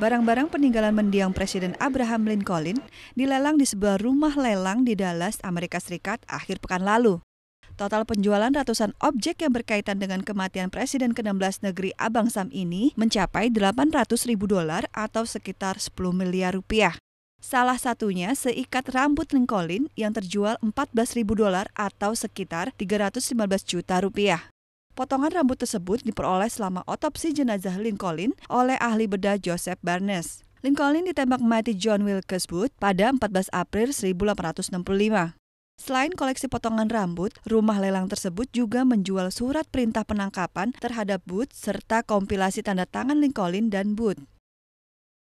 Barang-barang peninggalan mendiang Presiden Abraham Lincoln dilelang di sebuah rumah lelang di Dallas, Amerika Serikat akhir pekan lalu. Total penjualan ratusan objek yang berkaitan dengan kematian Presiden ke-16 negeri Abang Sam ini mencapai 800 ribu dolar atau sekitar 10 miliar rupiah. Salah satunya seikat rambut Lincoln yang terjual 14 ribu dolar atau sekitar 315 juta rupiah. Potongan rambut tersebut diperoleh selama otopsi jenazah Lincoln oleh ahli bedah Joseph Barnes. Lincoln ditembak mati John Wilkes Booth pada 14 April 1865. Selain koleksi potongan rambut, rumah lelang tersebut juga menjual surat perintah penangkapan terhadap Booth serta kompilasi tanda tangan Lincoln dan Booth.